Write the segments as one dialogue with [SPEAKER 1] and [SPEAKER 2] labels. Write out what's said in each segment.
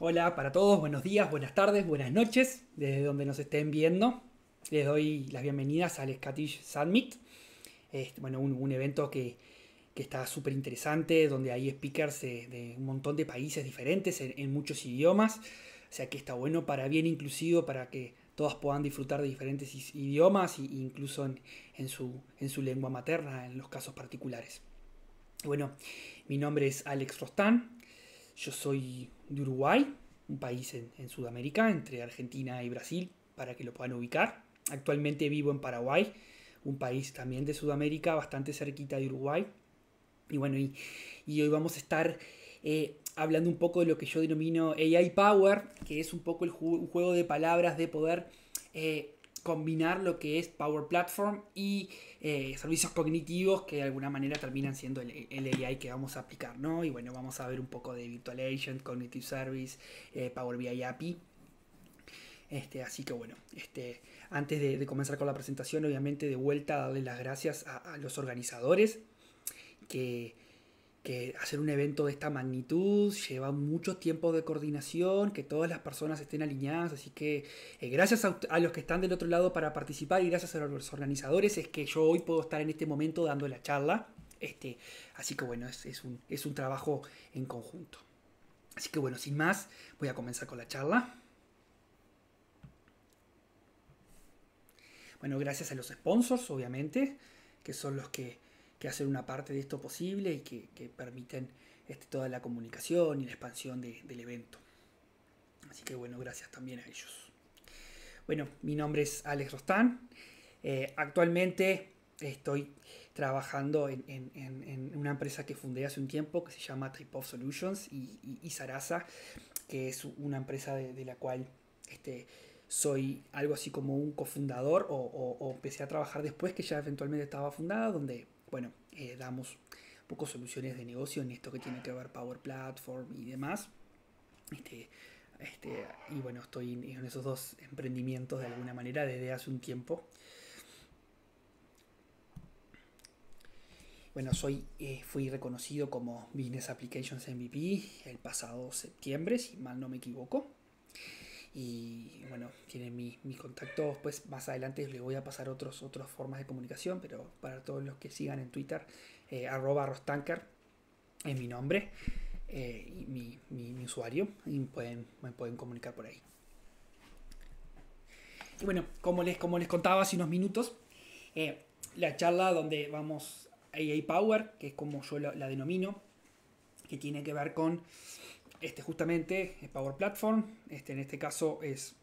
[SPEAKER 1] Hola para todos, buenos días, buenas tardes, buenas noches, desde donde nos estén viendo. Les doy las bienvenidas al Scottish Summit, bueno, un, evento que, está súper interesante, donde hay speakers de, un montón de países diferentes en, muchos idiomas, o sea que está bueno para bien inclusivo, para que todas puedan disfrutar de diferentes idiomas e incluso en, su, en su lengua materna, en los casos particulares. Bueno, mi nombre es Alex Rostán, yo soy de Uruguay, un país en, Sudamérica, entre Argentina y Brasil, para que lo puedan ubicar. Actualmente vivo en Paraguay, un país también de Sudamérica, bastante cerquita de Uruguay. Y bueno, y, hoy vamos a estar eh, hablando un poco de lo que yo denomino AI Power, que es un poco el juego de palabras de poder eh, combinar lo que es Power Platform y eh, servicios cognitivos que de alguna manera terminan siendo el, AI que vamos a aplicar, ¿no? Y bueno, vamos a ver un poco de Virtual Agent, Cognitive Service, eh, Power BI API. Este, así que bueno, este, antes de, comenzar con la presentación, obviamente de vuelta darle las gracias a los organizadores que hacer un evento de esta magnitud lleva mucho tiempo de coordinación, que todas las personas estén alineadas, así que eh, gracias a, los que están del otro lado para participar y gracias a los organizadores es que yo hoy puedo estar en este momento dando la charla, este, así que bueno, es un trabajo en conjunto. Así que bueno, sin más, voy a comenzar con la charla. Bueno, gracias a los sponsors, obviamente, que son los que que hacen una parte de esto posible y que, permiten este, toda la comunicación y la expansión del evento. Así que bueno, gracias también a ellos. Bueno, mi nombre es Alex Rostán. Eh, actualmente estoy trabajando en, una empresa que fundé hace un tiempo que se llama Type of Solutions y, Sarasa, que es una empresa de, la cual este, soy algo así como un cofundador o, empecé a trabajar después que ya eventualmente estaba fundada, donde bueno, eh, damos un soluciones de negocio en esto que tiene que ver Power Platform y demás. Este, este, y bueno, estoy en esos dos emprendimientos de alguna manera desde hace un tiempo. Bueno, soy, eh, fui reconocido como Business Applications MVP el pasado septiembre, si mal no me equivoco. Y bueno, tienen mis mi contacto, pues más adelante les voy a pasar otros, otras formas de comunicación, pero para todos los que sigan en Twitter, eh, arroba rostanker es mi nombre eh, y mi, usuario, y pueden, me pueden comunicar por ahí. Y bueno, como les, como les contaba hace unos minutos, eh, la charla donde vamos AI Power, que es como yo la denomino, que tiene que ver con este justamente es Power Platform, este en este caso es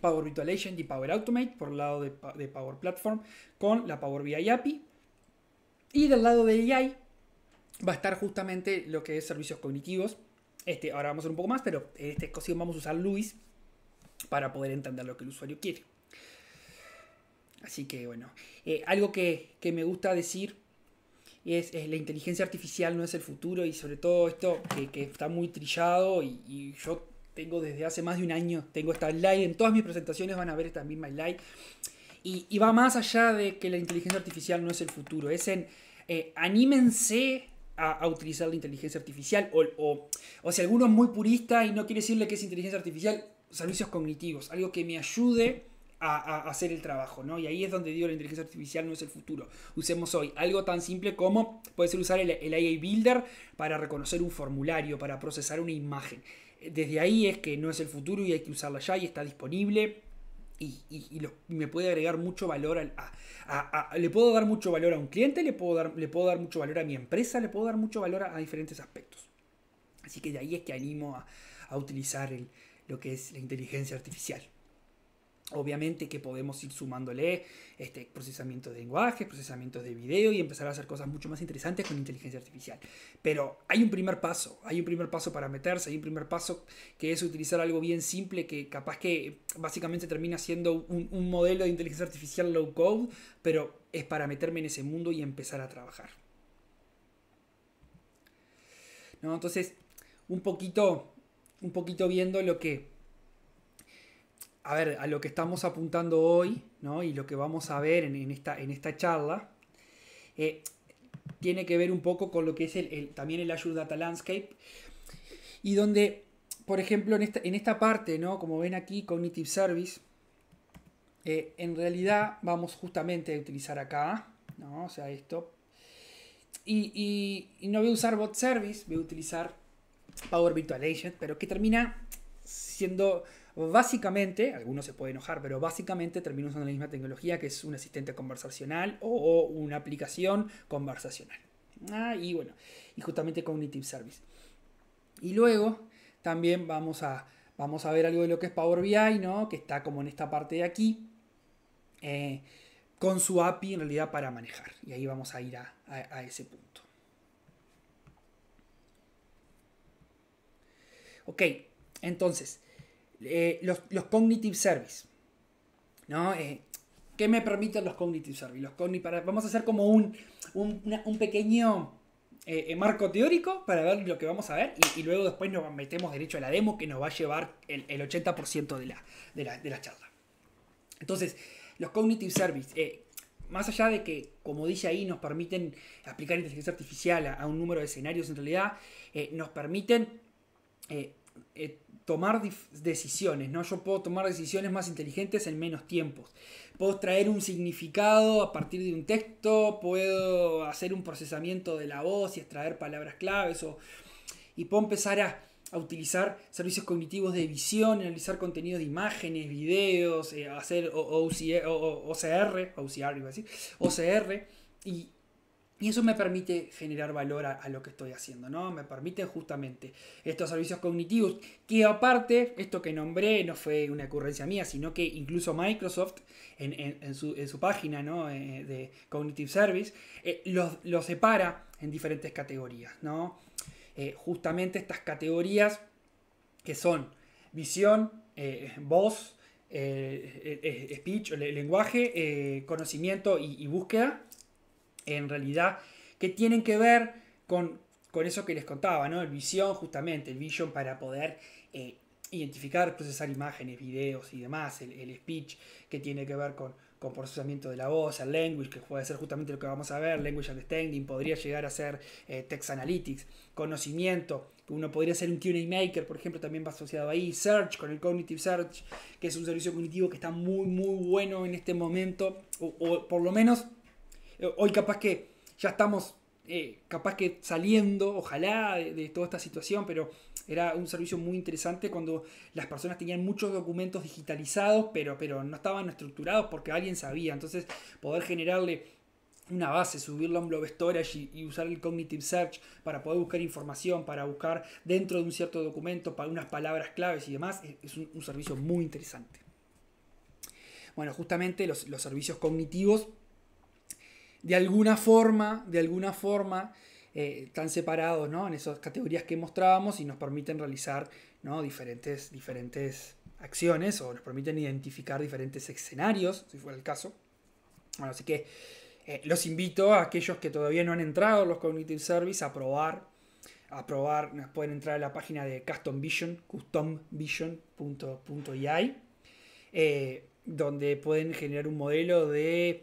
[SPEAKER 1] Power Virtual Agent y Power Automate por el lado de, Power Platform con la Power BI API. Y del lado de AI va a estar justamente lo que es servicios cognitivos. Este, ahora vamos a ver un poco más, pero en este ocasión vamos a usar Luis para poder entender lo que el usuario quiere. Así que bueno, eh, algo que, que, me gusta decir es, es, la inteligencia artificial no es el futuro y sobre todo esto que, está muy trillado y, yo tengo desde hace más de un año, tengo esta slide, en todas mis presentaciones van a ver esta misma slide y, va más allá de que la inteligencia artificial no es el futuro, es en eh, anímense a, utilizar la inteligencia artificial o, o si alguno es muy purista y no quiere decirle que es inteligencia artificial, servicios cognitivos, algo que me ayude a, hacer el trabajo, ¿no? Y ahí es donde digo la inteligencia artificial no es el futuro. Usemos hoy algo tan simple como puede ser usar el, AI Builder para reconocer un formulario, para procesar una imagen. Desde ahí es que no es el futuro y hay que usarla ya y está disponible. Y, me puede agregar mucho valor a, le puedo dar mucho valor a un cliente le puedo dar le puedo dar mucho valor a mi empresa le puedo dar mucho valor a, diferentes aspectos así que de ahí es que animo a, utilizar lo que es la inteligencia artificial Obviamente que podemos ir sumándole este, procesamiento de lenguaje, procesamientos de video y empezar a hacer cosas mucho más interesantes con inteligencia artificial. Pero hay un primer paso, hay un primer paso para meterse, hay un primer paso que es utilizar algo bien simple que capaz que básicamente termina siendo un, modelo de inteligencia artificial low code, pero es para meterme en ese mundo y empezar a trabajar. Entonces, un poquito, un poquito viendo lo que a ver, a lo que estamos apuntando hoy, ¿no? Y lo que vamos a ver en, esta, en esta, charla, eh, tiene que ver un poco con lo que es el, también el Azure Data Landscape. Y donde, por ejemplo, en esta, parte, ¿no? Como ven aquí, Cognitive Service, eh, en realidad vamos justamente a utilizar acá, ¿no? O sea, esto. y no voy a usar Bot Service, voy a utilizar Power Virtual Agent, pero que termina siendo Básicamente, algunos se pueden enojar, pero básicamente terminamos usando la misma tecnología que es un asistente conversacional o, una aplicación conversacional. Ah, y bueno, y justamente Cognitive Service. Y luego también vamos a, vamos a ver algo de lo que es Power BI, ¿no? Que está como en esta parte de aquí. Eh, con su API en realidad para manejar. Y ahí vamos a ir a, a ese punto. Ok, entonces, eh, los, cognitive service. ¿no? Eh, ¿Qué me permiten los cognitive service? Los vamos a hacer como un, pequeño eh, marco teórico para ver lo que vamos a ver y, luego después nos metemos derecho a la demo que nos va a llevar el, 80% de la, de, la, charla. Entonces, los cognitive service, más allá de que, como dice ahí, nos permiten aplicar inteligencia artificial a, un número de escenarios, en realidad nos permiten tomar decisiones, ¿no? Yo puedo tomar decisiones más inteligentes en menos tiempos. Puedo extraer un significado a partir de un texto, puedo hacer un procesamiento de la voz y extraer palabras claves o, y puedo empezar a, utilizar servicios cognitivos de visión, analizar contenidos de imágenes, videos, eh, hacer OCR, e, OCR, iba a decir, OCR y y eso me permite generar valor a, lo que estoy haciendo, ¿no? Me permite justamente estos servicios cognitivos, que aparte, esto que nombré no fue una ocurrencia mía, sino que incluso Microsoft en, su, página eh, de Cognitive Service eh, los, separa en diferentes categorías, ¿no? Eh, justamente estas categorías que son visión, voz, speech, lenguaje, conocimiento y búsqueda en realidad que tienen que ver con, con eso que les contaba, ¿no? El Vision, justamente, el vision para poder eh, identificar, procesar imágenes, videos y demás, el, speech que tiene que ver con, procesamiento de la voz, el language, que puede ser justamente lo que vamos a ver, language understanding, podría llegar a ser eh, text analytics, conocimiento, uno podría ser un QA maker, por ejemplo, también va asociado ahí, search, con el cognitive search, que es un servicio cognitivo que está muy, muy bueno en este momento, o por lo menos eh, hoy capaz que ya estamos, eh, capaz que saliendo, ojalá, de, toda esta situación, pero era un servicio muy interesante cuando las personas tenían muchos documentos digitalizados, pero, pero no estaban estructurados porque alguien sabía. Entonces, poder generarle una base, subirlo a un blog Storage y, usar el Cognitive Search para poder buscar información, para buscar dentro de un cierto documento, para unas palabras claves y demás, es, un, servicio muy interesante. Bueno, justamente los servicios cognitivos de alguna forma, de alguna forma, eh, están separados ¿no? en esas categorías que mostrábamos y nos permiten realizar diferentes, diferentes acciones o nos permiten identificar diferentes escenarios, si fuera el caso. Bueno, así que eh, los invito a aquellos que todavía no han entrado a los Cognitive Service a probar. A probar, nos pueden entrar a la página de Custom Vision, customvision.ai, eh, donde pueden generar un modelo de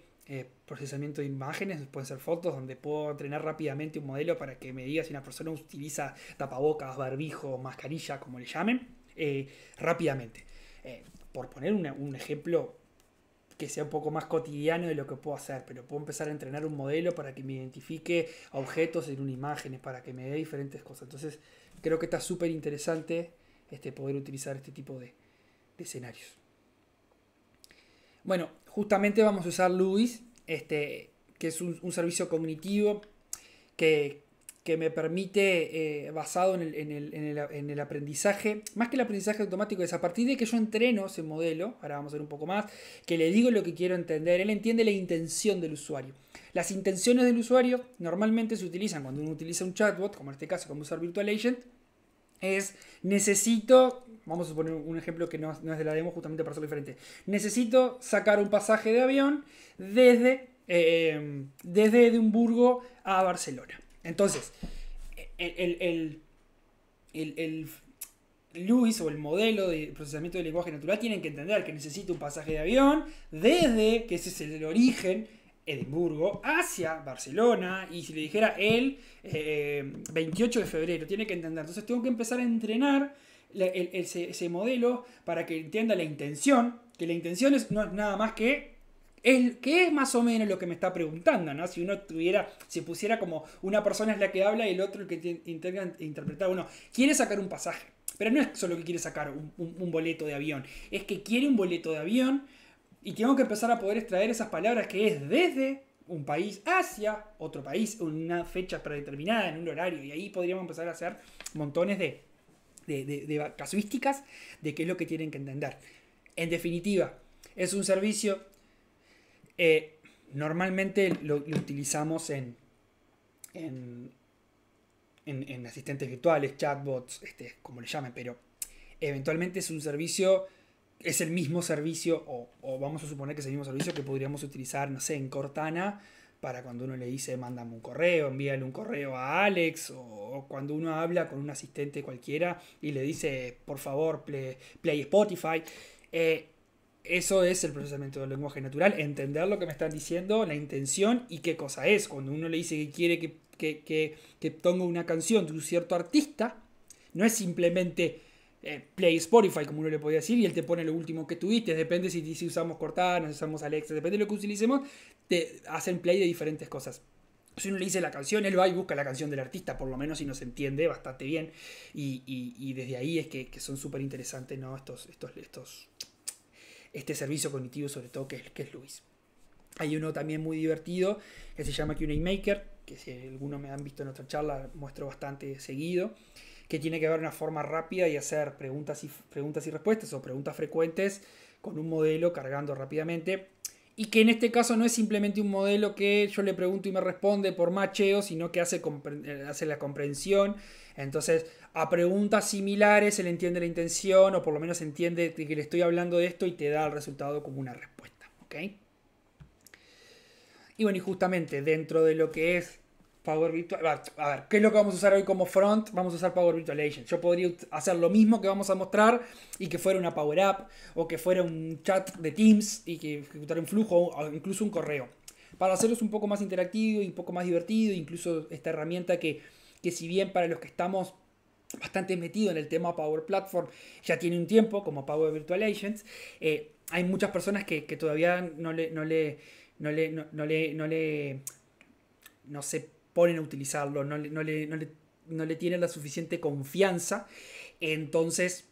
[SPEAKER 1] procesamiento de imágenes, pueden ser fotos, donde puedo entrenar rápidamente un modelo para que me diga si una persona utiliza tapabocas, barbijo, mascarilla, como le llamen, eh, rápidamente. Eh, por poner un ejemplo que sea un poco más cotidiano de lo que puedo hacer, pero puedo empezar a entrenar un modelo para que me identifique objetos en una imagen, para que me dé diferentes cosas. Entonces, creo que está súper interesante este, poder utilizar este tipo de, de escenarios. Bueno, justamente vamos a usar Luis este, que es un, servicio cognitivo que, me permite, eh, basado en el, en el, aprendizaje, más que el aprendizaje automático, es a partir de que yo entreno ese modelo, ahora vamos a ver un poco más, que le digo lo que quiero entender, él entiende la intención del usuario. Las intenciones del usuario normalmente se utilizan cuando uno utiliza un chatbot, como en este caso como usar Virtual Agent, es necesito, vamos a poner un ejemplo que no, es de la demo justamente para hacerlo diferente, necesito sacar un pasaje de avión desde, eh, Edimburgo a Barcelona. Entonces, el, el, el Luis o el modelo de procesamiento del lenguaje natural tienen que entender que necesito un pasaje de avión desde, que ese es el origen, Edimburgo hacia Barcelona y si le dijera el 28 eh, de febrero, tiene que entender. Entonces tengo que empezar a entrenar ese, modelo para que entienda la intención, que la intención es, no nada más que es, que es más o menos lo que me está preguntando, ¿no? Si uno tuviera, si pusiera como una persona es la que habla y el otro el que intenta interpretar, uno quiere sacar un pasaje, pero no es solo que quiere sacar un boleto de avión, es que quiere un boleto de avión y tengo que empezar a poder extraer esas palabras que es desde un país hacia otro país, una fecha predeterminada, en un horario. Y ahí podríamos empezar a hacer montones de, casuísticas de qué es lo que tienen que entender. En definitiva, es un servicio. Eh, normalmente lo, utilizamos en, en, en, asistentes virtuales, chatbots, este, como le llamen, pero eventualmente es un servicio es el mismo servicio, o, vamos a suponer que es el mismo servicio que podríamos utilizar, no sé, en Cortana, para cuando uno le dice, mándame un correo, envíale un correo a Alex, o, cuando uno habla con un asistente cualquiera y le dice, por favor, play, play Spotify. Eh, eso es el procesamiento del lenguaje natural, entender lo que me están diciendo, la intención y qué cosa es. Cuando uno le dice que quiere que, que, que ponga una canción de un cierto artista, no es simplemente eh, play Spotify, como uno le podía decir, y él te pone lo último que tuviste. Depende si, si usamos Cortana, si usamos Alexa, depende de lo que utilicemos, te hacen play de diferentes cosas. Si uno le dice la canción, él va y busca la canción del artista, por lo menos si nos entiende bastante bien. Y, y, desde ahí es que, que son súper interesantes ¿no? estos, estos, estos, este servicio cognitivo, sobre todo, que es, que es Luis. Hay uno también muy divertido que se llama QA Maker, que si algunos me han visto en otra charla, muestro bastante seguido que tiene que haber una forma rápida y hacer preguntas y, preguntas y respuestas o preguntas frecuentes con un modelo cargando rápidamente. Y que en este caso no es simplemente un modelo que yo le pregunto y me responde por macheo, sino que hace, eh, hace la comprensión. Entonces, a preguntas similares le entiende la intención o por lo menos entiende que le estoy hablando de esto y te da el resultado como una respuesta. ¿okay? Y bueno, y justamente dentro de lo que es Power Virtual. A ver, ¿qué es lo que vamos a usar hoy como front? Vamos a usar Power Virtual Agent. Yo podría hacer lo mismo que vamos a mostrar y que fuera una Power App o que fuera un chat de Teams y que ejecutar un flujo o incluso un correo. Para hacerlos un poco más interactivo y un poco más divertido, incluso esta herramienta que, que si bien para los que estamos bastante metidos en el tema Power Platform, ya tiene un tiempo como Power Virtual Agents, eh, hay muchas personas que, todavía no le... No le le, no le, no le no se ponen a utilizarlo, no le, no le, no le, no le tienen la suficiente confianza. Entonces,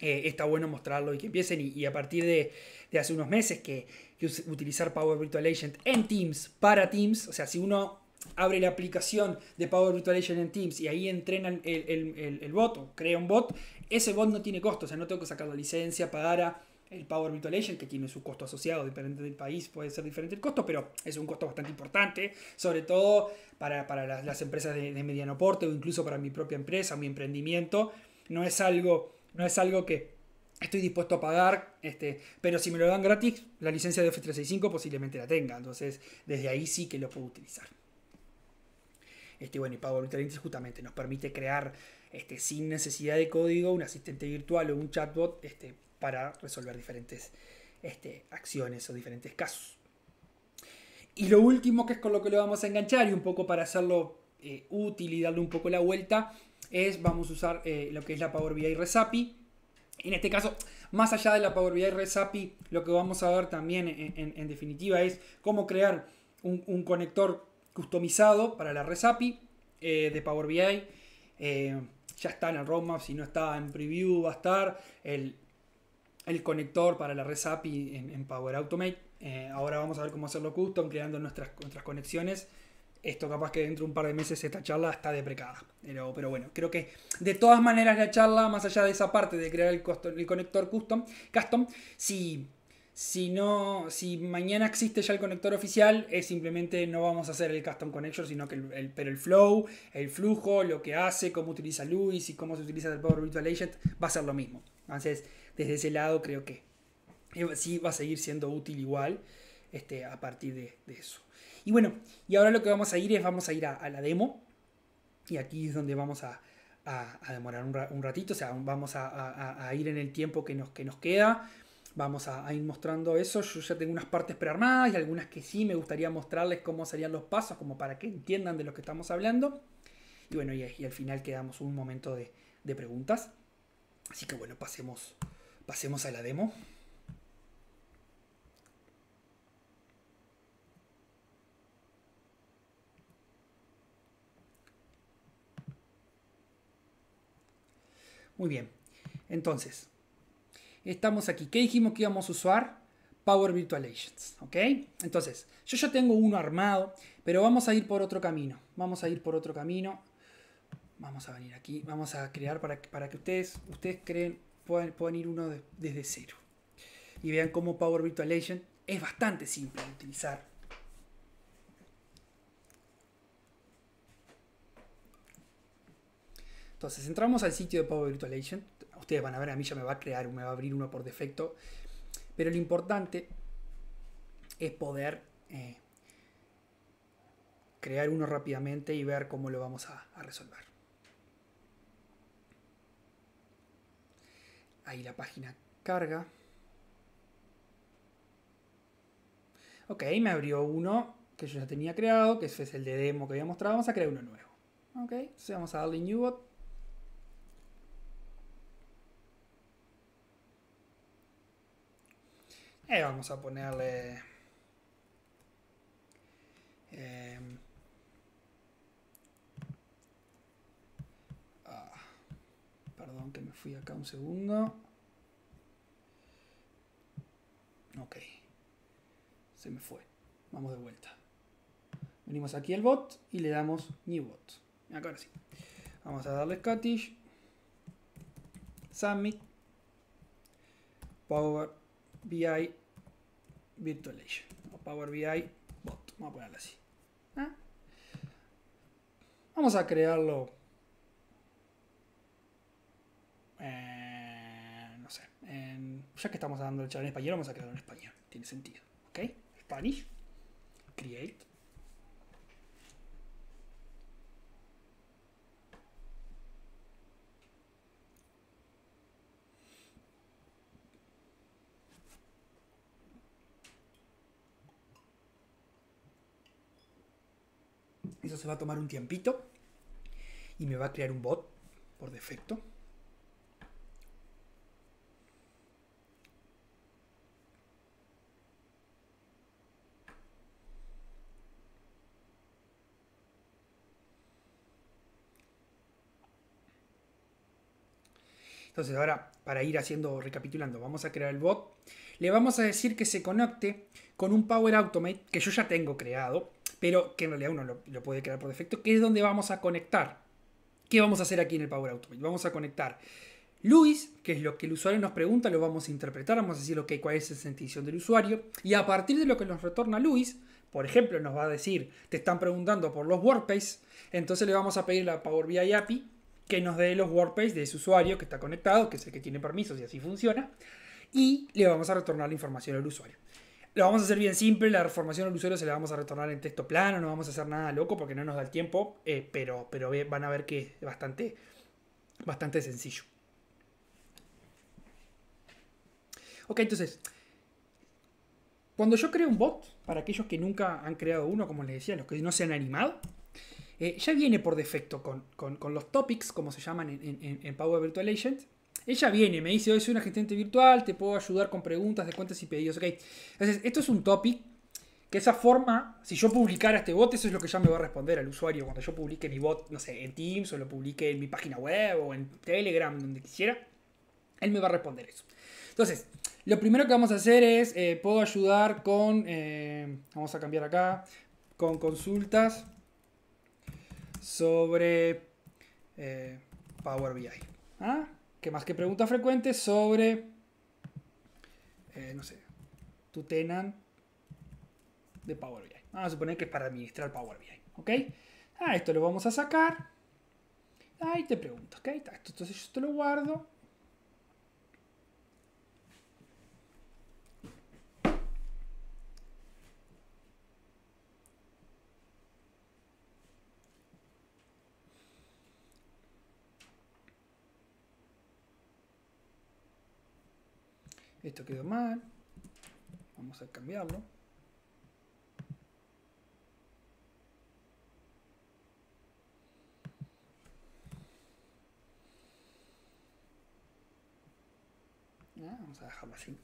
[SPEAKER 1] eh, está bueno mostrarlo y que empiecen. Y, a partir de, hace unos meses que, utilizar Power Virtual Agent en Teams para Teams, o sea, si uno abre la aplicación de Power Virtual Agent en Teams y ahí entrena el, el, bot o crea un bot, ese bot no tiene costo, o sea, no tengo que sacar la licencia, pagar a el Power Virtual Agent, que tiene su costo asociado, diferente del país, puede ser diferente el costo, pero es un costo bastante importante, sobre todo para, las, empresas de, mediano porte o incluso para mi propia empresa, mi emprendimiento. No es algo, no es algo que estoy dispuesto a pagar, este, pero si me lo dan gratis, la licencia de F365 posiblemente la tenga, entonces desde ahí sí que lo puedo utilizar. Este, bueno, y Power Virtual Agent justamente nos permite crear este, sin necesidad de código un asistente virtual o un chatbot este, para resolver diferentes este, acciones o diferentes casos. Y lo último que es con lo que lo vamos a enganchar y un poco para hacerlo eh, útil y darle un poco la vuelta es vamos a usar eh, lo que es la Power BI Resapi. En este caso, más allá de la Power BI Resapi, lo que vamos a ver también en, definitiva es cómo crear un, conector customizado para la Resapi eh, de Power BI. ya está en el roadmap, si no está en preview va a estar. El, el conector para la red API en, Power Automate. Eh, ahora vamos a ver cómo hacerlo custom, creando nuestras, conexiones. Esto capaz que dentro de un par de meses esta charla está deprecada. Pero, bueno, creo que de todas maneras la charla, más allá de esa parte de crear el, conector custom, custom si, si, no, si mañana existe ya el conector oficial, es simplemente no vamos a hacer el custom connector, sino que el, pero el flow, el flujo, lo que hace, cómo utiliza Luis y cómo se utiliza el Power Virtual Agent, va a ser lo mismo. Entonces, desde ese lado creo que sí va a seguir siendo útil igual este, a partir de, eso. Y bueno, y ahora lo que vamos a ir es, vamos a ir a, la demo. Y aquí es donde vamos a, demorar un, ratito, o sea, vamos a, ir en el tiempo que nos, que nos queda. Vamos a, ir mostrando eso. Yo ya tengo unas partes prearmadas y algunas que sí me gustaría mostrarles cómo serían los pasos, como para que entiendan de lo que estamos hablando. Y bueno, y, al final quedamos un momento de preguntas. Así que bueno, pasemos, Pasemos a la demo. Muy bien. Entonces, estamos aquí. ¿Qué dijimos que íbamos a usar? Power Virtual Agents, ¿ok? Entonces, yo ya tengo uno armado, pero vamos a ir por otro camino. Vamos a ir por otro camino. Vamos a venir aquí, vamos a crear para, para que ustedes, ustedes creen puedan, ir uno desde cero. Y vean cómo Power Virtual Agent es bastante simple de utilizar. Entonces entramos al sitio de Power Virtual Agent. Ustedes van a ver, a mí ya me va a crear, me va a abrir uno por defecto. Pero lo importante es poder eh, crear uno rápidamente y ver cómo lo vamos a resolver. Ahí la página carga. Ok, me abrió uno que yo ya tenía creado, que ese es el de demo que había mostrado. Vamos a crear uno nuevo. Ok, entonces vamos a darle New Bot. Y vamos a ponerle... Eh, Perdón que me fui acá un segundo. Ok. Se me fue. Vamos de vuelta. Venimos aquí al bot y le damos new bot. ahora sí. Vamos a darle Scottish. Summit. Power BI Virtualization. O Power BI Bot. Vamos a ponerlo así. ¿Ah? Vamos a crearlo Eh, no sé, ya que estamos hablando el chat en español, vamos a crearlo en español. Tiene sentido, ¿ok? Spanish, create. Eso se va a tomar un tiempito y me va a crear un bot por defecto. Entonces ahora, para ir haciendo, recapitulando, vamos a crear el bot. Le vamos a decir que se conecte con un Power Automate que yo ya tengo creado, pero que en realidad uno lo, puede crear por defecto, que es donde vamos a conectar. ¿Qué vamos a hacer aquí en el Power Automate? Vamos a conectar Luis, que es lo que el usuario nos pregunta, lo vamos a interpretar, vamos a decir, ok, ¿cuál es la intención del usuario? Y a partir de lo que nos retorna Luis, por ejemplo, nos va a decir, te están preguntando por los WordPress, entonces le vamos a pedir la Power BI API que nos dé los WordPress de ese usuario que está conectado, que es el que tiene permisos y así funciona. Y le vamos a retornar la información al usuario. Lo vamos a hacer bien simple, la información al usuario se la vamos a retornar en texto plano, no vamos a hacer nada loco porque no nos da el tiempo, eh, pero, pero van a ver que es bastante, bastante sencillo. Ok, entonces, cuando yo creo un bot, para aquellos que nunca han creado uno, como les decía, los que no se han animado, eh, ya viene por defecto con, los topics, como se llaman en, Power Virtual Agent. Ella viene, me dice, hoy soy un agente virtual, te puedo ayudar con preguntas de cuentas y pedidos. Okay. Entonces, esto es un topic que esa forma, si yo publicara este bot, eso es lo que ya me va a responder al usuario cuando yo publique mi bot, no sé, en Teams o lo publique en mi página web o en Telegram, donde quisiera. Él me va a responder eso. Entonces, lo primero que vamos a hacer es, eh, puedo ayudar con, eh, vamos a cambiar acá, con consultas sobre eh, Power BI. ¿Ah? Que más que preguntas frecuentes sobre, eh, no sé, tu tenant de Power BI. Vamos a suponer que es para administrar Power BI. ¿Ok? Ah, esto lo vamos a sacar. Ahí te pregunto, ¿ok? Entonces yo te lo guardo. Esto quedó mal. Vamos a cambiarlo. Ah, vamos a dejarlo así.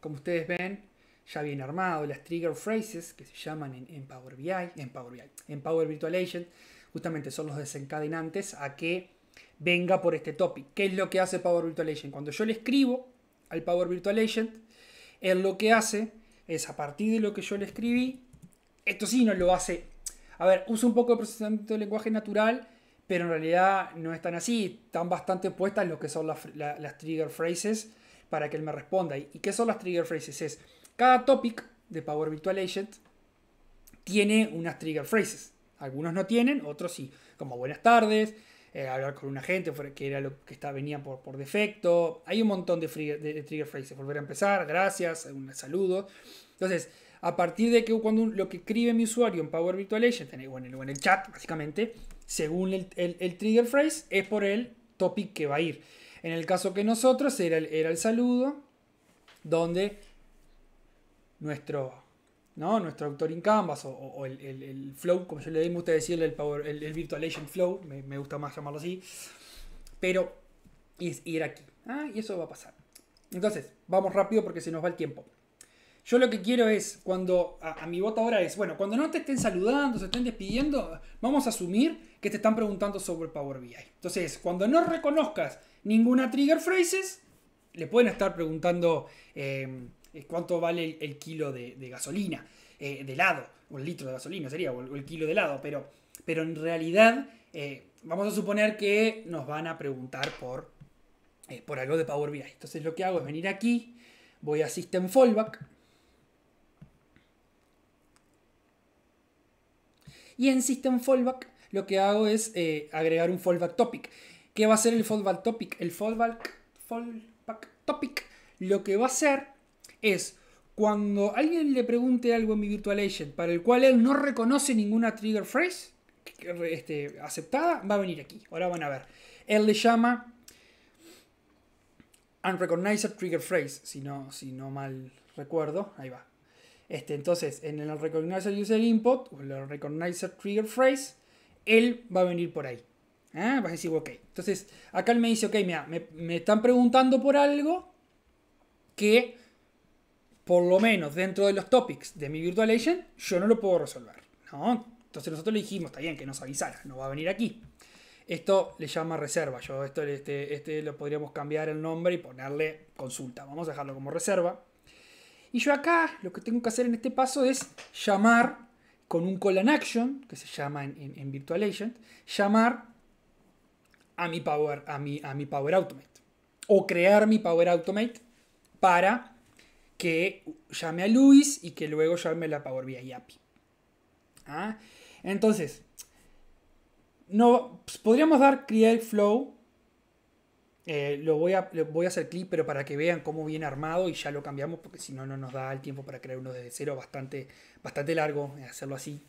[SPEAKER 1] Como ustedes ven, ya bien armado, las trigger phrases que se llaman en, en Power BI, en Power BI, en Power Virtual Agent, justamente son los desencadenantes a que venga por este topic. ¿Qué es lo que hace Power Virtual Agent? Cuando yo le escribo al Power Virtual Agent, él lo que hace es a partir de lo que yo le escribí, esto sí nos lo hace. A ver, usa un poco de procesamiento de lenguaje natural, pero en realidad no es tan así. Están bastante puestas lo que son las, las, las trigger phrases para que él me responda. ¿Y qué son las trigger phrases? Es cada topic de Power Virtual Agent tiene unas trigger phrases. Algunos no tienen, otros sí. Como buenas tardes, eh, hablar con un agente, que era lo que está, venía por, por defecto. Hay un montón de, trigger phrases. Volver a empezar, gracias, un saludo. Entonces, a partir de que cuando lo que escribe mi usuario en Power Virtual Agent, en en el, chat, básicamente, según el, trigger phrase, es por el topic que va a ir. En el caso que nosotros era era el saludo, donde nuestro ¿no? nuestro autor in canvas o, el, flow, como yo le di, me decirle el, power, el, virtual agent flow, me, gusta más llamarlo así, pero es ir aquí, ¿ah? y eso va a pasar. Entonces, vamos rápido porque se nos va el tiempo. Yo lo que quiero es, cuando a, mi voto ahora es, bueno, cuando no te estén saludando, se estén despidiendo, vamos a asumir que te están preguntando sobre Power BI. Entonces, cuando no reconozcas ninguna trigger phrases, le pueden estar preguntando... Eh, eh, cuánto vale el, kilo de, gasolina, eh, de helado, o el litro de gasolina sería, o el, kilo de helado, pero, pero en realidad eh, vamos a suponer que nos van a preguntar por, por algo de Power BI. Entonces lo que hago es venir aquí, voy a System Fallback, y en System Fallback lo que hago es agregar un Fallback Topic. ¿Qué va a ser el Fallback Topic? El Fallback, fallback Topic lo que va a hacer es cuando alguien le pregunte algo en mi Virtual Agent para el cual él no reconoce ninguna trigger phrase este, aceptada, va a venir aquí. Ahora van a ver. Él le llama unrecognizer Trigger Phrase, si no, si no mal recuerdo. Ahí va. Este, entonces, en el recognizer User Input, o el recognizer Trigger Phrase, él va a venir por ahí. Ah, va a decir, ok. Entonces, acá él me dice, ok, mira, me, me están preguntando por algo que por lo menos dentro de los topics de mi Virtual Agent, yo no lo puedo resolver. Entonces nosotros le dijimos, está bien, que nos avisara, no va a venir aquí. Esto le llama reserva. Yo esto, este, este lo podríamos cambiar el nombre y ponerle consulta. Vamos a dejarlo como reserva. Y yo acá lo que tengo que hacer en este paso es llamar con un call and action, que se llama en, en, Virtual Agent, llamar a mi, Power, a, mi, a mi Power Automate. O crear mi Power Automate para que llame a Luis y que luego llame la Power BI API. ¿Ah? Entonces, no, pues, podríamos dar create flow. Eh, lo voy a, voy a hacer clic, pero para que vean cómo viene armado y ya lo cambiamos, porque si no, no nos da el tiempo para crear uno desde cero bastante, bastante largo, eh, hacerlo así.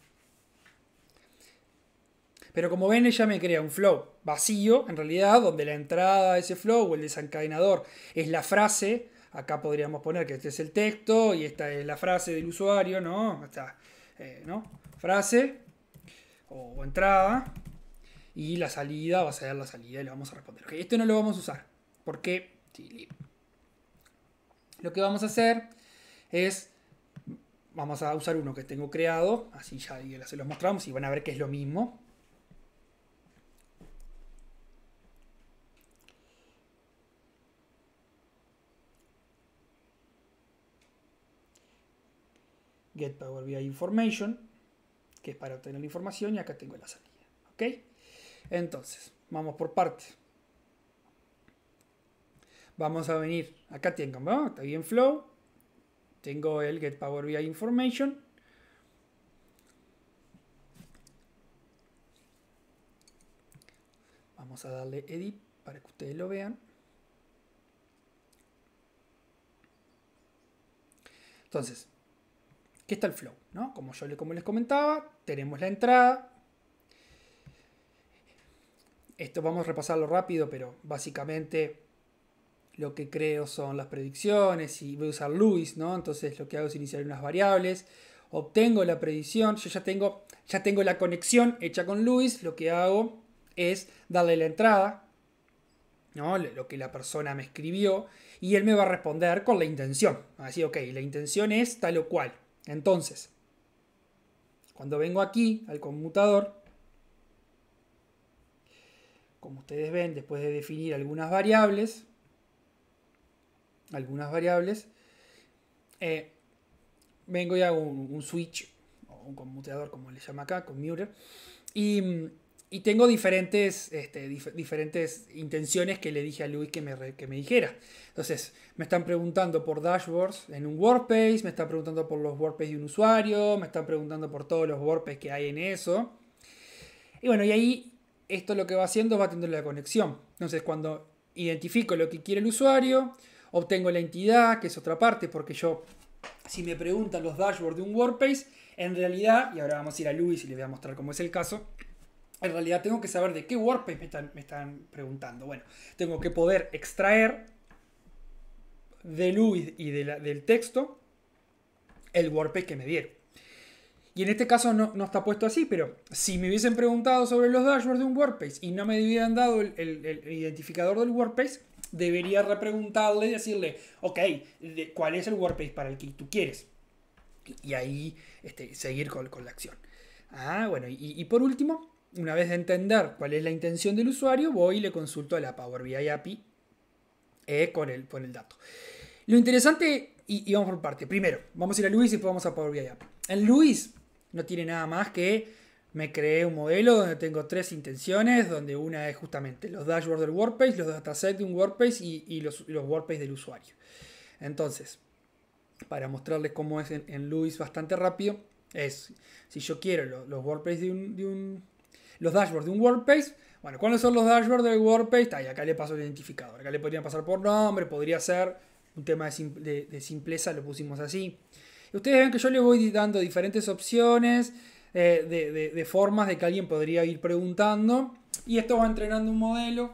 [SPEAKER 1] Pero como ven, ella me crea un flow vacío, en realidad, donde la entrada de ese flow o el desencadenador es la frase acá podríamos poner que este es el texto y esta es la frase del usuario, ¿no? Eh, ¿no? Frase o, entrada y la salida va a ser la salida y le vamos a responder. Okay, esto no lo vamos a usar porque lo que vamos a hacer es vamos a usar uno que tengo creado, así ya se los mostramos y van a ver que es lo mismo. get Power via Information, que es para obtener la información, y acá tengo la salida. ¿Ok? Entonces, vamos por partes. Vamos a venir, acá tengo, ¿no? está bien flow, tengo el get Power BI Information, vamos a darle edit para que ustedes lo vean. Entonces, que está el flow, ¿no? Como yo les comentaba, tenemos la entrada. Esto vamos a repasarlo rápido, pero básicamente lo que creo son las predicciones y voy a usar Luis, ¿no? Entonces lo que hago es iniciar unas variables, obtengo la predicción, yo ya tengo, ya tengo la conexión hecha con Luis. lo que hago es darle la entrada, ¿no? lo que la persona me escribió, y él me va a responder con la intención. Así, ok, la intención es tal o cual. Entonces, cuando vengo aquí al conmutador, como ustedes ven, después de definir algunas variables, algunas variables, eh, vengo y hago un, switch, o un conmutador como le llama acá, con y mm, y tengo diferentes, este, diferentes intenciones que le dije a Luis que me, dijera. Entonces, me están preguntando por dashboards en un workspace me están preguntando por los WordPress de un usuario, me están preguntando por todos los WordPress que hay en eso. Y bueno, y ahí esto lo que va haciendo va teniendo la conexión. Entonces, cuando identifico lo que quiere el usuario, obtengo la entidad, que es otra parte, porque yo, si me preguntan los dashboards de un workspace en realidad, y ahora vamos a ir a Luis y le voy a mostrar cómo es el caso, en realidad tengo que saber de qué WordPress me están, preguntando. Bueno, tengo que poder extraer del Luis y del texto el WordPress que me dieron. Y en este caso no, está puesto así, pero si me hubiesen preguntado sobre los dashboards de un WordPress y no me hubieran dado el, identificador del WordPress, debería repreguntarle y decirle, ok, ¿cuál es el WordPress para el que tú quieres? Y, ahí este, seguir con, la acción. Ah, bueno, y por último, una vez de entender cuál es la intención del usuario, voy y le consulto a la Power BI API eh, con, el, el dato. Lo interesante, y, vamos por parte. Primero, vamos a ir a Luis y vamos a Power BI API. En Luis no tiene nada más que me creé un modelo donde tengo tres intenciones, donde una es justamente los dashboards del WordPress, los datasets de un WordPress y, los, los del usuario. Entonces, para mostrarles cómo es en, Luis bastante rápido, es si yo quiero los, los de un los dashboards de un WordPace. Bueno, ¿cuáles son los dashboards del WordPress? Ahí, acá le paso el identificador. Acá le podrían pasar por nombre, podría ser un tema de, simpleza, lo pusimos así. ustedes ven que yo le voy dando diferentes opciones eh, de, de formas de que alguien podría ir preguntando. Y esto va entrenando un modelo,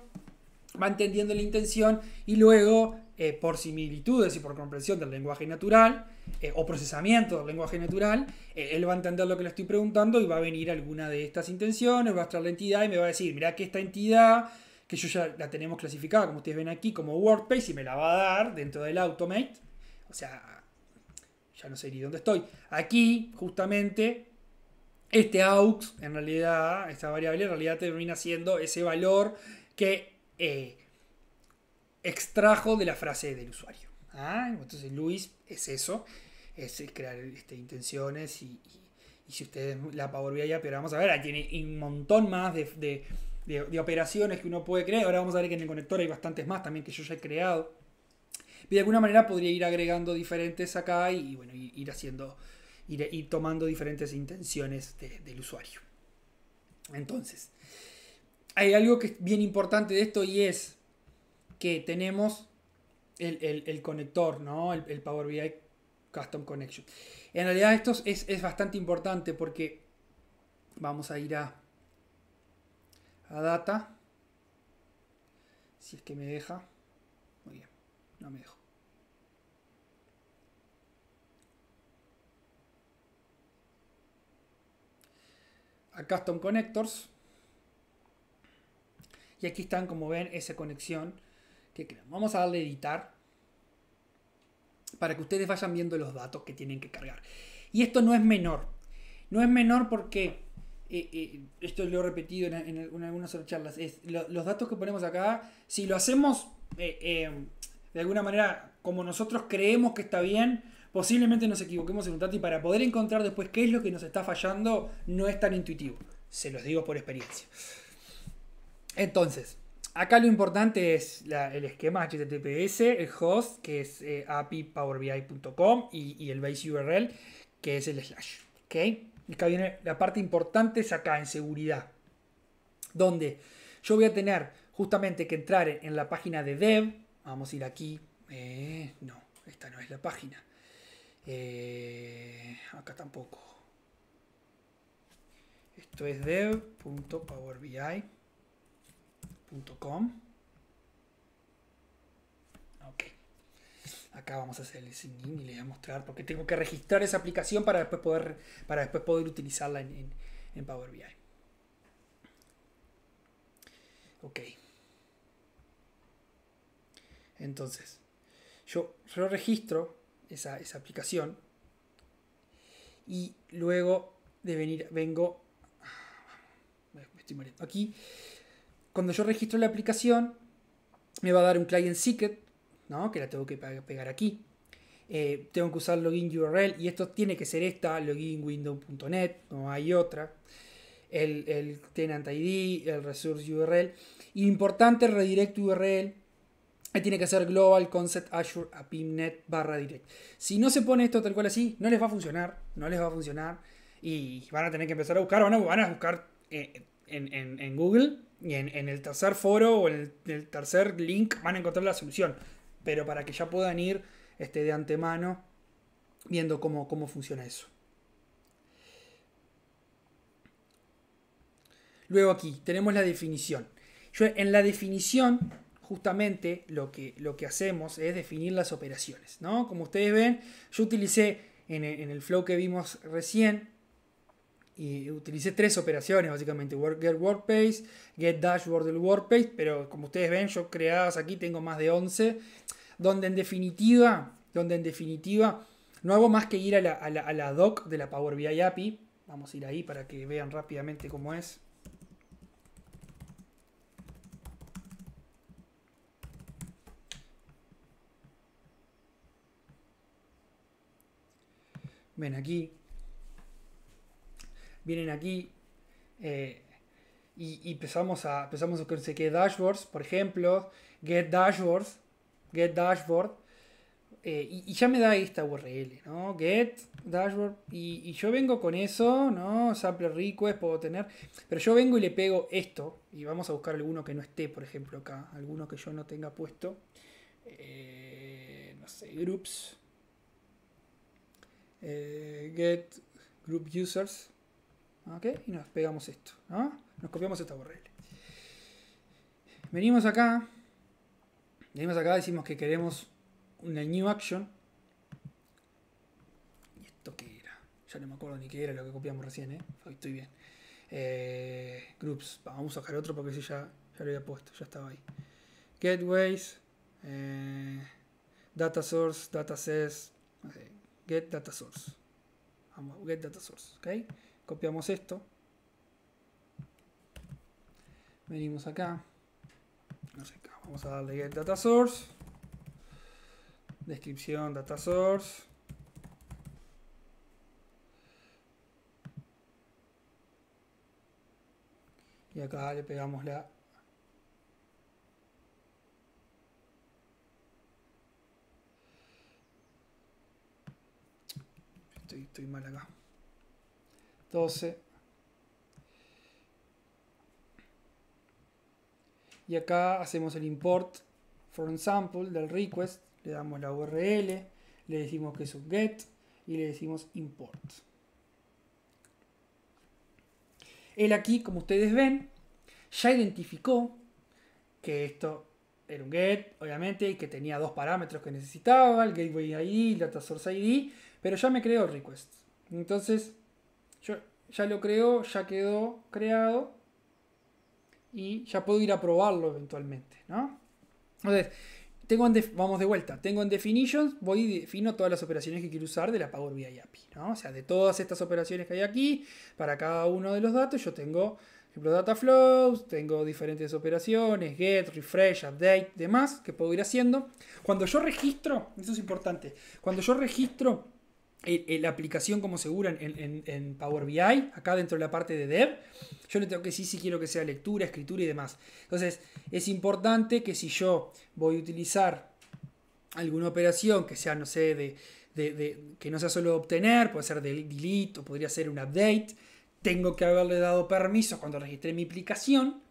[SPEAKER 1] va entendiendo la intención y luego eh, por similitudes y por comprensión del lenguaje natural eh, o procesamiento del lenguaje natural, eh, él va a entender lo que le estoy preguntando y va a venir alguna de estas intenciones, va a estar la entidad y me va a decir, mira que esta entidad, que yo ya la tenemos clasificada, como ustedes ven aquí, como WordPress y me la va a dar dentro del Automate, o sea, ya no sé ni dónde estoy. Aquí, justamente, este aux, en realidad, esta variable, en realidad termina siendo ese valor que extrajo de la frase del usuario. Ah, entonces Luis es eso, es crear este, intenciones y, si ustedes la Power ya, pero vamos a ver, tiene un montón más de, operaciones que uno puede crear. Ahora vamos a ver que en el conector hay bastantes más también que yo ya he creado. Y de alguna manera podría ir agregando diferentes acá y, bueno, ir haciendo, ir, tomando diferentes intenciones del usuario. Entonces, hay algo que es bien importante de esto y es que tenemos el, conector, ¿no? El, Power BI Custom Connection. En realidad esto es, bastante importante porque vamos a ir a, a Data. Si es que me deja. Muy bien, no me dejo. a Custom Connectors. Y aquí están, como ven, esa conexión Vamos a darle editar para que ustedes vayan viendo los datos que tienen que cargar. Y esto no es menor. No es menor porque, eh, eh, esto lo he repetido en, algunas otras charlas, los datos que ponemos acá, si lo hacemos eh, de alguna manera como nosotros creemos que está bien, posiblemente nos equivoquemos en un dato y para poder encontrar después qué es lo que nos está fallando no es tan intuitivo. Se los digo por experiencia. Entonces, Acá lo importante es el esquema HTTPS, el host, que es eh, api.powerbi.com y, el base URL, que es el slash. acá viene la parte importante, es acá en seguridad, donde yo voy a tener justamente que entrar en la página de dev. Vamos a ir aquí. Eh, no, esta no es la página. Eh, acá tampoco. Esto es dev.powerbi.com .com. Acá vamos a hacer el sign y le voy a mostrar porque tengo que registrar esa aplicación para después poder, para después poder utilizarla en, Power BI. Ok. Entonces, yo, yo registro esa, aplicación y luego de venir, vengo, aquí, cuando yo registro la aplicación, me va a dar un client secret, ¿no? que la tengo que pegar aquí. Eh, tengo que usar login URL y esto tiene que ser esta, loginwindow.net, no hay otra. El, tenant ID, el resource URL. Importante redirect URL. Tiene que ser global concept azure apimnet barra direct. Si no se pone esto tal cual así, no les va a funcionar. No les va a funcionar. Y van a tener que empezar a buscar. o no. van a buscar eh, en Google y en, el tercer foro o en el, tercer link van a encontrar la solución. Pero para que ya puedan ir este, de antemano viendo cómo, funciona eso. Luego aquí tenemos la definición. Yo, en la definición, justamente lo que, lo que hacemos es definir las operaciones. ¿no? Como ustedes ven, yo utilicé en en el flow que vimos recién y utilicé tres operaciones básicamente, Get Workplace, Get Dashboard del Workplace, pero como ustedes ven, yo creadas aquí tengo más de 11, donde en definitiva, donde en definitiva no hago más que ir a la, a la, a la doc de la Power BI API, vamos a ir ahí para que vean rápidamente cómo es. Ven aquí, vienen aquí eh, y, empezamos a empezamos a que dashboards, por ejemplo, get dashboards, get dashboard, eh, y, ya me da esta URL, ¿no? Get dashboard, y, yo vengo con eso, ¿no? Sample request puedo tener, pero yo vengo y le pego esto, y vamos a buscar alguno que no esté, por ejemplo, acá, alguno que yo no tenga puesto, eh, no sé, groups, get group users y nos pegamos esto, Nos copiamos esta URL. Venimos acá, venimos acá, decimos que queremos una new action. ¿Y esto qué era? Ya no me acuerdo ni qué era lo que copiamos recién, ¿eh? estoy bien. Eh, groups, vamos a sacar otro porque ese ya, lo había puesto, ya estaba ahí. Gateways, eh, data source, datasets, get data source. Vamos, get data source, ¿ok? copiamos esto, venimos acá, vamos a darle get data source, descripción data source, y acá le pegamos la estoy mal acá y acá hacemos el import from sample del request, le damos la URL, le decimos que es un get y le decimos import. Él aquí, como ustedes ven, ya identificó que esto era un get, obviamente, y que tenía dos parámetros que necesitaba, el gateway ID y el data source ID, pero ya me creó el request. Entonces, yo ya lo creo, ya quedó creado y ya puedo ir a probarlo eventualmente, ¿no? Entonces, tengo vamos de vuelta, tengo en definitions, voy y defino todas las operaciones que quiero usar de la Power BI API, ¿no? O sea, de todas estas operaciones que hay aquí, para cada uno de los datos yo tengo, ejemplo, data flows, tengo diferentes operaciones, get, refresh, update, demás, que puedo ir haciendo. Cuando yo registro, eso es importante, cuando yo registro la aplicación como segura en, Power BI, acá dentro de la parte de dev, yo le tengo que decir si quiero que sea lectura, escritura y demás. Entonces, es importante que si yo voy a utilizar alguna operación que sea, no sé, de, que no sea solo obtener, puede ser delete o podría ser un update, tengo que haberle dado permiso cuando registré mi aplicación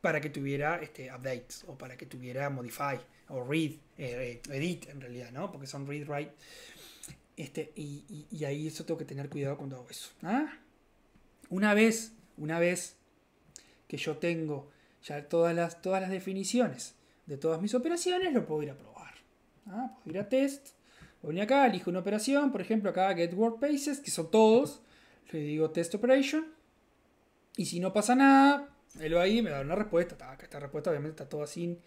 [SPEAKER 1] para que tuviera este, updates o para que tuviera modify o read, eh, eh, edit en realidad, ¿no? Porque son read, write. Este, y, ahí eso tengo que tener cuidado cuando hago eso. ¿ah? Una vez, una vez que yo tengo ya todas las, todas las definiciones de todas mis operaciones, lo puedo ir a probar. ¿ah? Puedo ir a test, voy a venir acá, elijo una operación, por ejemplo acá get WordPaces, que son todos, le digo test operation, y si no pasa nada, él va ahí y me da una respuesta. esta respuesta obviamente está toda sin,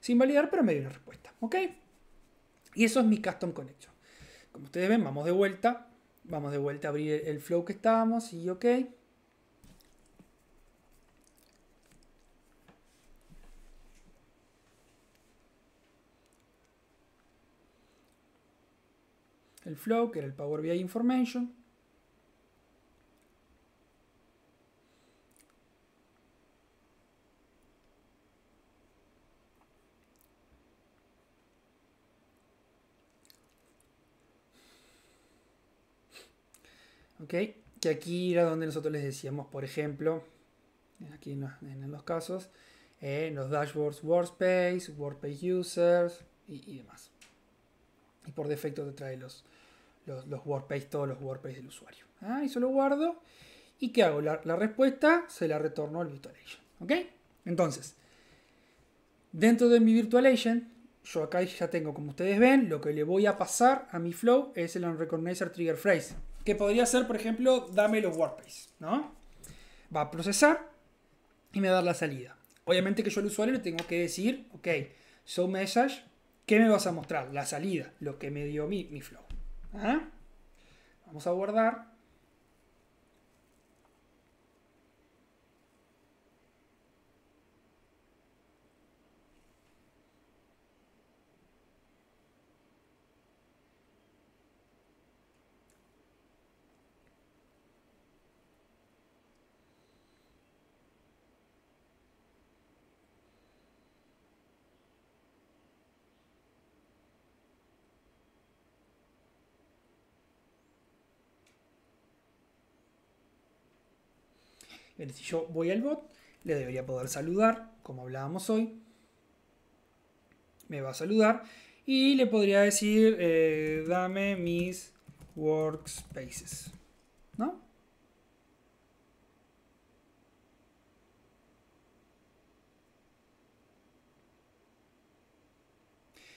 [SPEAKER 1] sin validar, pero me dio una respuesta. ¿Ok? Y eso es mi custom connection. Como ustedes ven, vamos de vuelta. Vamos de vuelta a abrir el flow que estábamos y ok. El flow, que era el Power BI Information. Que aquí era donde nosotros les decíamos, por ejemplo, aquí en los, casos, eh, los dashboards Workspace, Workspace Users y, demás. Y por defecto te trae los, los, todos los Workspace del usuario. ¿Ah? Y solo guardo. ¿Y qué hago? La, respuesta se la retorno al Virtual Agent. Entonces, dentro de mi Virtual Agent, yo acá ya tengo, como ustedes ven, lo que le voy a pasar a mi flow es el Unrecognizer Trigger Phrase que podría ser, por ejemplo, dame los WordPress, ¿no? Va a procesar y me va a dar la salida. Obviamente que yo al usuario le tengo que decir, ok, show message, ¿qué me vas a mostrar? La salida, lo que me dio mi, mi flow. ¿ah? Vamos a guardar. si yo voy al bot, le debería poder saludar, como hablábamos hoy. Me va a saludar y le podría decir, eh, dame mis workspaces. ¿No?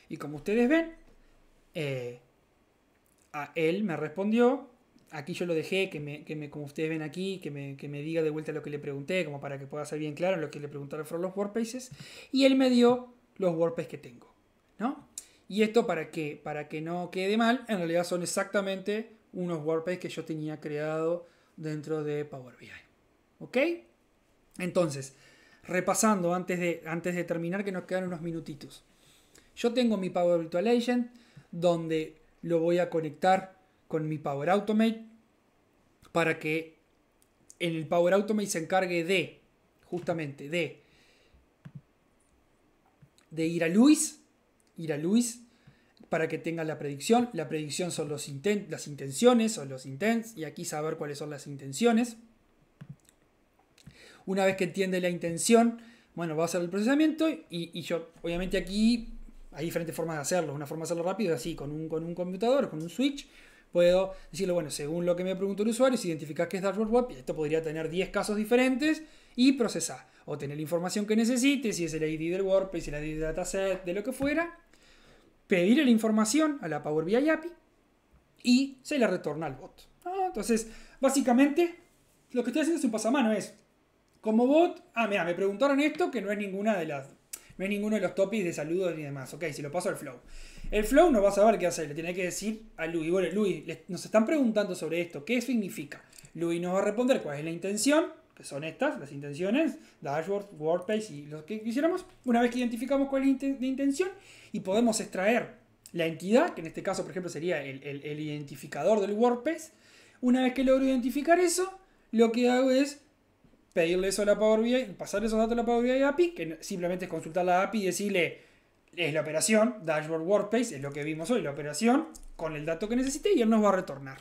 [SPEAKER 1] Y como ustedes ven, eh, a él me respondió aquí yo lo dejé, que me, como ustedes ven aquí, que me, que me, diga de vuelta lo que le pregunté, como para que pueda ser bien claro lo que le preguntaron fueron los WordPaces. Y él me dio los WordPages que tengo, ¿no? Y esto para que, para que no quede mal, en realidad son exactamente unos WordPages que yo tenía creado dentro de Power BI. ¿Ok? Entonces, repasando antes de, antes de terminar, que nos quedan unos minutitos. Yo tengo mi Power Virtual Agent, donde lo voy a conectar con mi Power Automate para que en el Power Automate se encargue de, justamente, de, de ir a Luis, ir a Luis para que tenga la predicción. La predicción son los las intenciones o los intents y aquí saber cuáles son las intenciones. Una vez que entiende la intención, bueno, va a hacer el procesamiento y, yo, obviamente aquí hay diferentes formas de hacerlo. Una forma de hacerlo rápido es así, con un, con un computador, con un switch puedo decirle, bueno, según lo que me preguntó el usuario, si identificas que es dashboard web, esto podría tener 10 casos diferentes y procesar. O tener la información que necesites, si es el ID del WordPress, si el ID del dataset, de lo que fuera. Pedirle la información a la Power BI API y se la retorna al bot. Ah, entonces, básicamente, lo que estoy haciendo es un pasamano, es como bot, ah, mira, me preguntaron esto, que no es ninguna de las, no es ninguno de los topics de saludos ni demás, ok, si lo paso al flow. El flow no va a saber qué hacer, le tiene que decir a Luis, bueno, Luis, nos están preguntando sobre esto, ¿qué significa? Luis nos va a responder cuál es la intención, que son estas, las intenciones, dashboard, wordpress y lo que quisiéramos. Una vez que identificamos cuál es la intención y podemos extraer la entidad, que en este caso, por ejemplo, sería el, identificador del WordPress. una vez que logro identificar eso, lo que hago es pedirle eso a la Power BI, pasarle esos datos a la Power BI API, que simplemente es consultar la API y decirle, es la operación, dashboard workspace, es lo que vimos hoy, la operación con el dato que necesite y él nos va a retornar.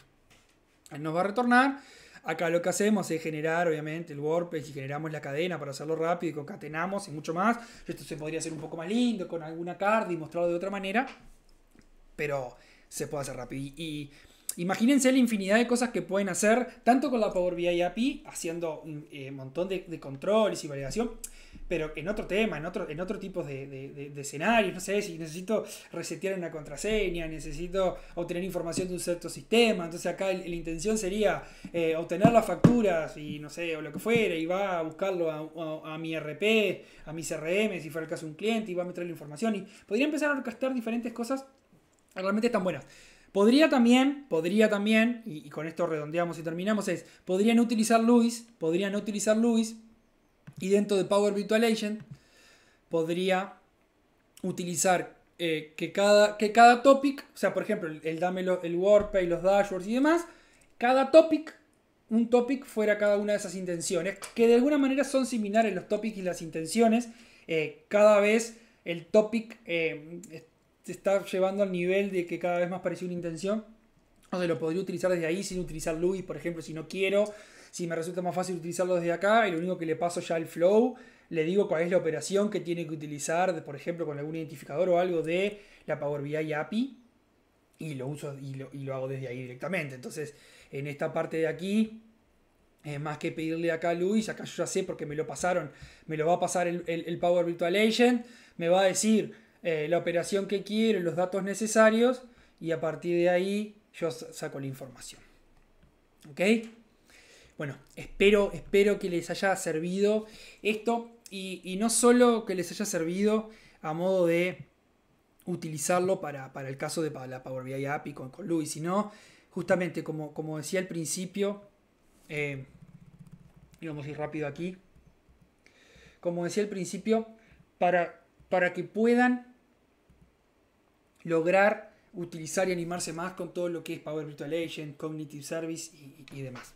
[SPEAKER 1] Él nos va a retornar. Acá lo que hacemos es generar, obviamente, el WordPress y generamos la cadena para hacerlo rápido y concatenamos y mucho más. Esto se podría hacer un poco más lindo con alguna card y mostrarlo de otra manera, pero se puede hacer rápido. y Imagínense la infinidad de cosas que pueden hacer, tanto con la Power BI API, haciendo un mm, eh, montón de, controles y validación, pero en otro tema, en otro, en otro tipo de, de, escenarios, no sé, si necesito resetear una contraseña, necesito obtener información de un cierto sistema, entonces acá la intención sería eh, obtener las facturas y no sé, o lo que fuera, y va a buscarlo a, a, mi RP, a mi CRM, si fuera el caso un cliente, y va a meter la información, y podría empezar a orquestar diferentes cosas realmente tan buenas. Podría también, podría también, y, con esto redondeamos y terminamos, es, podrían utilizar Luis, podrían utilizar Luis, y dentro de Power Virtual Agent podría utilizar eh, que, cada, que cada topic, o sea, por ejemplo, el, el WordPay, los dashboards y demás, cada topic, un topic fuera cada una de esas intenciones, que de alguna manera son similares los topics y las intenciones, eh, cada vez el topic eh, se está llevando al nivel de que cada vez más parece una intención. O lo podría utilizar desde ahí sin utilizar Luis, por ejemplo, si no quiero. Si me resulta más fácil utilizarlo desde acá, y lo único que le paso ya al flow, le digo cuál es la operación que tiene que utilizar, por ejemplo, con algún identificador o algo de la Power BI API, y lo uso y lo, hago desde ahí directamente. Entonces, en esta parte de aquí, eh, más que pedirle acá a Luis, acá yo ya sé porque me lo pasaron, me lo va a pasar el Power Virtual Agent, me va a decir eh, la operación que quiero, los datos necesarios y a partir de ahí yo saco la información. ¿Ok? Bueno, espero, espero que les haya servido esto y, no solo que les haya servido a modo de utilizarlo para, el caso de la Power BI API con, con Luis, sino justamente como, como decía al principio, eh, vamos a ir rápido aquí, como decía al principio, para para que puedan lograr utilizar y animarse más con todo lo que es Power Virtual Agent, Cognitive Service y, demás.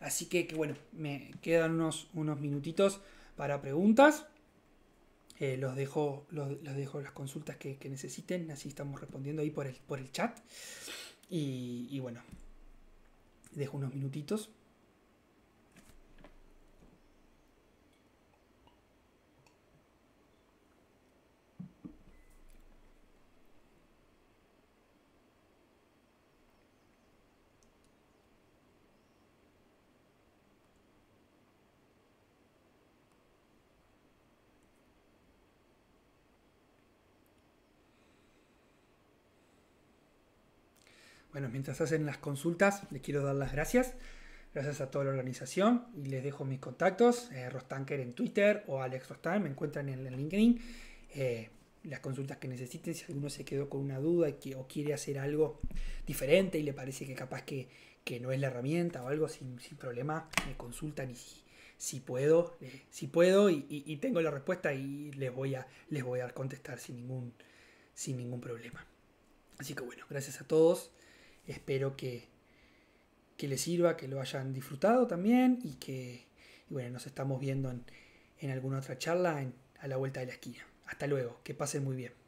[SPEAKER 1] Así que, bueno, me quedan unos, minutitos para preguntas. Eh, los, dejo, los, dejo las consultas que, necesiten, así estamos respondiendo ahí por el, por el chat. Y, y bueno, dejo unos minutitos Bueno, mientras hacen las consultas, les quiero dar las gracias. Gracias a toda la organización y les dejo mis contactos, eh, Rostanker en Twitter o Alex Rostan, me encuentran en, el LinkedIn. Eh, las consultas que necesiten, si alguno se quedó con una duda que, o quiere hacer algo diferente y le parece que capaz que, no es la herramienta o algo, sin, problema, me consultan y si, puedo, si puedo eh, y, tengo la respuesta y les voy a, les voy a contestar sin ningún, sin ningún problema. Así que bueno, gracias a todos. Espero que, les sirva, que lo hayan disfrutado también y que bueno, nos estamos viendo en, alguna otra charla a la vuelta de la esquina. Hasta luego, que pasen muy bien.